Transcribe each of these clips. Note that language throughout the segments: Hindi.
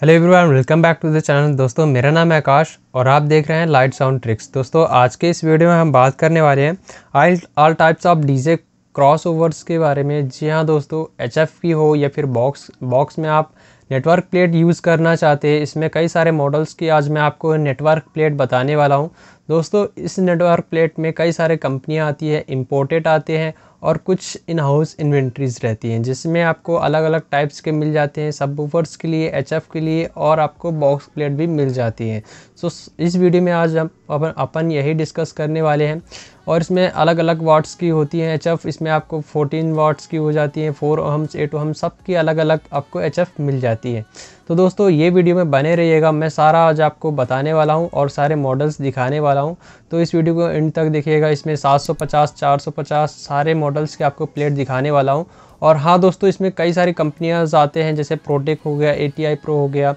hello everyone welcome back to the channel दोस्तों मेरा नाम है आकाश और आप देख रहे हैं लाइट साउंड ट्रिक्स दोस्तों आज के इस वीडियो में हम बात करने वाले हैं I all types of DJ crossovers के बारे में जी हाँ दोस्तों एच एफ की हो या फिर बॉक्स बॉक्स में आप नेटवर्क प्लेट यूज़ करना चाहते हैं इसमें कई सारे मॉडल्स की आज मैं आपको नेटवर्क प्लेट बताने वाला हूँ दोस्तों इस नेटवर्क प्लेट में कई सारे कंपनियां आती है इम्पोर्टेड आते हैं और कुछ इन हाउस इन्वेंट्रीज़ रहती हैं जिसमें आपको अलग अलग टाइप्स के मिल जाते हैं सब वूफर्स के लिए एच के लिए और आपको बॉक्स प्लेट भी मिल जाती है सो so, इस वीडियो में आज हम अपन अपन यही डिस्कस करने वाले हैं और इसमें अलग अलग वाट्स की होती हैं एच इसमें आपको 14 वाट्स की हो जाती हैं फोर ओहम्स एट ओहम्स सब की अलग अलग आपको एच मिल जाती है तो दोस्तों ये वीडियो में बने रहिएगा मैं सारा आज आपको बताने वाला हूँ और सारे मॉडल्स दिखाने वाला हूँ तो इस वीडियो को एंड तक देखिएगा इसमें 750 450 सारे मॉडल्स के आपको प्लेट दिखाने वाला हूँ और हाँ दोस्तों इसमें कई सारी कंपनियाँ आते हैं जैसे प्रोटेक हो गया ए प्रो हो गया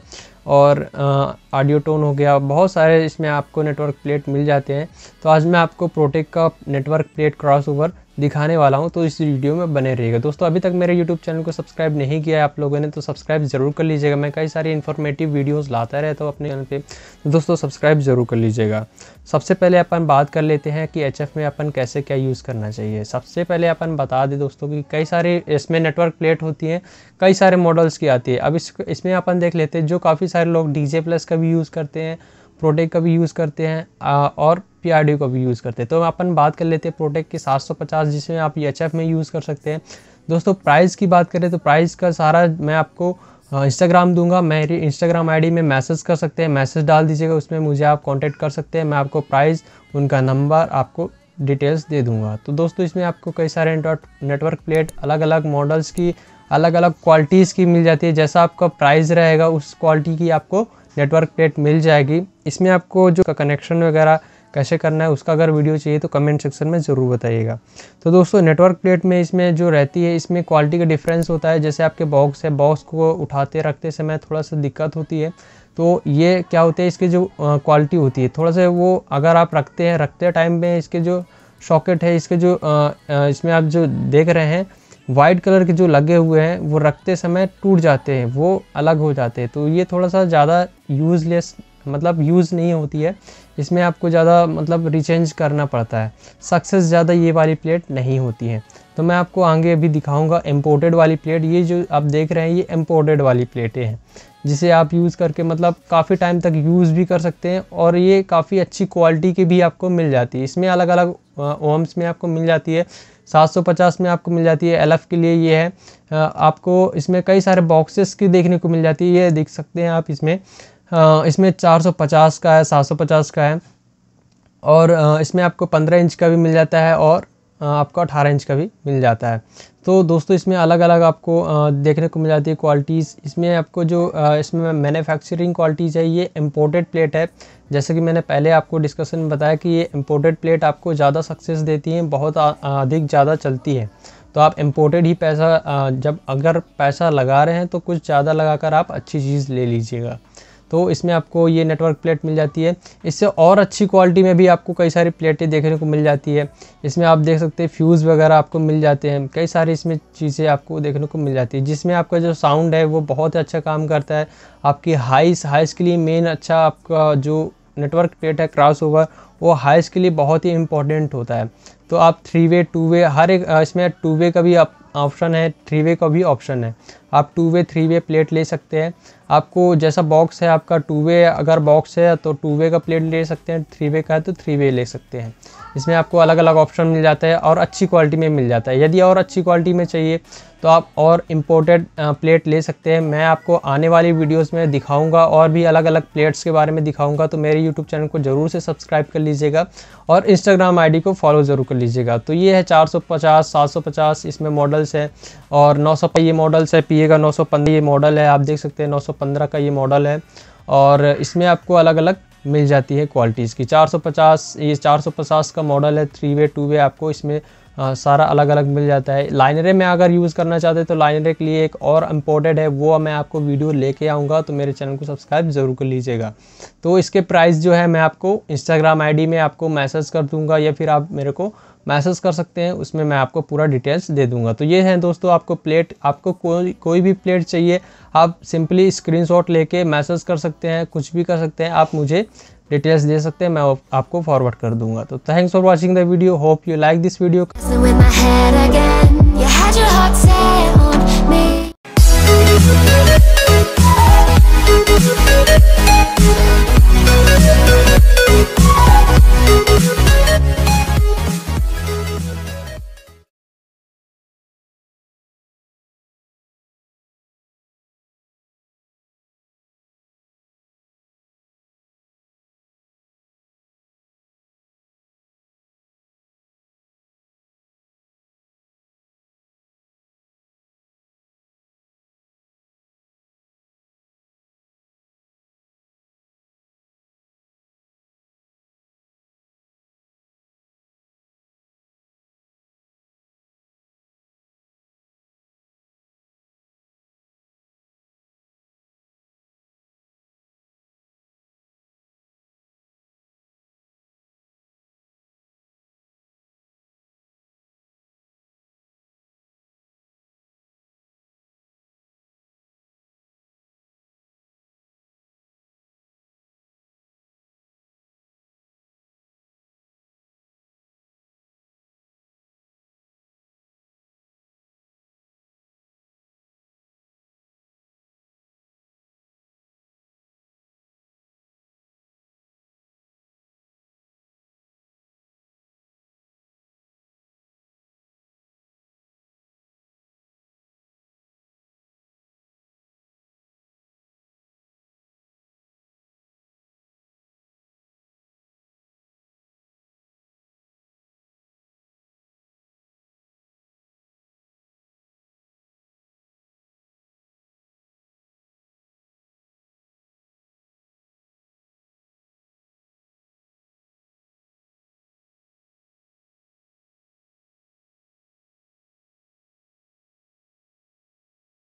और आ, ऑडियो टोन हो गया बहुत सारे इसमें आपको नेटवर्क प्लेट मिल जाते हैं तो आज मैं आपको प्रोटेक का नेटवर्क प्लेट क्रॉसओवर दिखाने वाला हूँ तो इस वीडियो में बने रहिएगा दोस्तों अभी तक मेरे यूट्यूब चैनल को सब्सक्राइब नहीं किया है आप लोगों ने तो सब्सक्राइब जरूर कर लीजिएगा मैं कई सारी इन्फॉर्मेटिव वीडियोस लाता रहता हूँ अपने चैनल पे तो दोस्तों सब्सक्राइब जरूर कर लीजिएगा सबसे पहले अपन बात कर लेते हैं कि एच में अपन कैसे क्या यूज़ करना चाहिए सबसे पहले अपन बता दें दोस्तों कि कई सारे इसमें नेटवर्क प्लेट होती हैं कई सारे मॉडल्स की आती है अब इसमें अपन देख लेते हैं जो काफ़ी सारे लोग डी प्लस का भी यूज़ करते हैं प्रोटेक्ट का भी यूज़ करते हैं और पी आर डी का भी यूज़ करते हैं तो अपन बात कर लेते हैं प्रोटेक्ट सौ 750 जिसमें आप ई एच एफ में यूज़ कर सकते हैं दोस्तों प्राइस की बात करें तो प्राइस का सारा मैं आपको इंस्टाग्राम दूंगा मेरी इंस्टाग्राम आईडी में मैसेज कर सकते हैं मैसेज डाल दीजिएगा उसमें मुझे आप कांटेक्ट कर सकते हैं मैं आपको प्राइस उनका नंबर आपको डिटेल्स दे दूंगा तो दोस्तों इसमें आपको कई सारे नेटवर्क प्लेट अलग अलग मॉडल्स की अलग अलग क्वालिटीज़ की मिल जाती है जैसा आपका प्राइस रहेगा उस क्वालिटी की आपको नेटवर्क प्लेट मिल जाएगी इसमें आपको जो कनेक्शन वगैरह कैसे करना है उसका अगर वीडियो चाहिए तो कमेंट सेक्शन में ज़रूर बताइएगा तो दोस्तों नेटवर्क प्लेट में इसमें जो रहती है इसमें क्वालिटी का डिफरेंस होता है जैसे आपके बॉक्स है बॉक्स को उठाते रखते समय थोड़ा सा दिक्कत होती है तो ये क्या होता है इसकी जो क्वालिटी होती है थोड़ा सा वो अगर आप रखते हैं रखते टाइम में इसके जो सॉकेट है इसके जो इसमें आप जो देख रहे हैं वाइट कलर के जो लगे हुए हैं वो रखते समय टूट जाते हैं वो अलग हो जाते हैं तो ये थोड़ा सा ज़्यादा यूज़लेस मतलब यूज़ नहीं होती है इसमें आपको ज़्यादा मतलब रिचेंज करना पड़ता है सक्सेस ज़्यादा ये वाली प्लेट नहीं होती है तो मैं आपको आगे अभी दिखाऊंगा इम्पोर्टेड वाली प्लेट ये जो आप देख रहे हैं ये इम्पोर्टेड वाली प्लेटें हैं जिसे आप यूज़ करके मतलब काफ़ी टाइम तक यूज़ भी कर सकते हैं और ये काफ़ी अच्छी क्वालिटी की भी आपको मिल जाती है इसमें अलग अलग ओम्स में आपको मिल जाती है 750 में आपको मिल जाती है एलएफ के लिए ये है आपको इसमें कई सारे बॉक्सेस की देखने को मिल जाती है ये देख सकते हैं आप इसमें इसमें 450 का है 750 का है और इसमें आपको 15 इंच का भी मिल जाता है और आपका अठारह इंच का भी मिल जाता है तो दोस्तों इसमें अलग अलग आपको देखने को मिल जाती है क्वालिटीज़ इसमें आपको जो इसमें मैन्युफैक्चरिंग क्वालिटीज़ है ये इम्पोर्टेड प्लेट है जैसे कि मैंने पहले आपको डिस्कशन में बताया कि ये इम्पोर्टेड प्लेट आपको ज़्यादा सक्सेस देती हैं बहुत अधिक ज़्यादा चलती है तो आप इम्पोर्टेड ही पैसा जब अगर पैसा लगा रहे हैं तो कुछ ज़्यादा लगा आप अच्छी चीज़ ले लीजिएगा तो इसमें आपको ये नेटवर्क प्लेट मिल जाती है इससे और अच्छी क्वालिटी में भी आपको कई सारी प्लेटें देखने को मिल जाती है इसमें आप देख सकते हैं फ्यूज़ वगैरह आपको मिल जाते हैं कई सारी इसमें चीज़ें आपको देखने को मिल जाती है जिसमें आपका जो साउंड है वो बहुत अच्छा काम करता है आपकी हाइस हाइस के लिए मेन अच्छा आपका जो नेटवर्क प्लेट है क्रॉस ओवर वो हाइस के लिए बहुत ही इंपॉर्टेंट होता है तो आप थ्री वे टू वे हर एक इसमें टू वे का भी ऑप्शन है थ्री वे का भी ऑप्शन है आप two way three way plate ले सकते हैं आपको जैसा बॉक्स है आपका टू वे अगर बॉक्स है तो टू वे का प्लेट ले सकते हैं थ्री वे का है तो थ्री वे ले सकते हैं इसमें आपको अलग अलग ऑप्शन मिल जाता है और अच्छी क्वालिटी में मिल जाता है यदि और अच्छी क्वालिटी में चाहिए तो आप और इम्पोर्टेड प्लेट ले सकते हैं मैं आपको आने वाली वीडियोस में दिखाऊंगा और भी अलग अलग प्लेट्स के बारे में दिखाऊंगा तो मेरे यूट्यूब चैनल को ज़रूर से सब्सक्राइब कर लीजिएगा और इंस्टाग्राम आईडी को फॉलो ज़रूर कर लीजिएगा तो ये है 450 750 इसमें मॉडल्स हैं और नौ ये मॉडल्स है पी रखिएगा 915 ये मॉडल है आप देख सकते हैं 915 का ये मॉडल है और इसमें आपको अलग अलग मिल जाती है क्वालिटीज़ की 450 ये 450 का मॉडल है थ्री वे टू वे आपको इसमें आ, सारा अलग अलग मिल जाता है लाइनरे में अगर यूज़ करना चाहते हैं तो लाइनरे के लिए एक और इम्पोर्टेड है वो मैं आपको वीडियो लेके आऊँगा तो मेरे चैनल को सब्सक्राइब ज़रूर कर लीजिएगा तो इसके प्राइस जो है मैं आपको इंस्टाग्राम आईडी में आपको मैसेज कर दूँगा या फिर आप मेरे को मैसेज कर सकते हैं उसमें मैं आपको पूरा डिटेल्स दे दूंगा तो ये हैं दोस्तों आपको प्लेट आपको कोई कोई भी प्लेट चाहिए आप सिंपली स्क्रीनशॉट लेके मैसेज कर सकते हैं कुछ भी कर सकते हैं आप मुझे डिटेल्स दे सकते हैं मैं आपको फॉरवर्ड कर दूंगा तो thanks for watching the video hope you like this video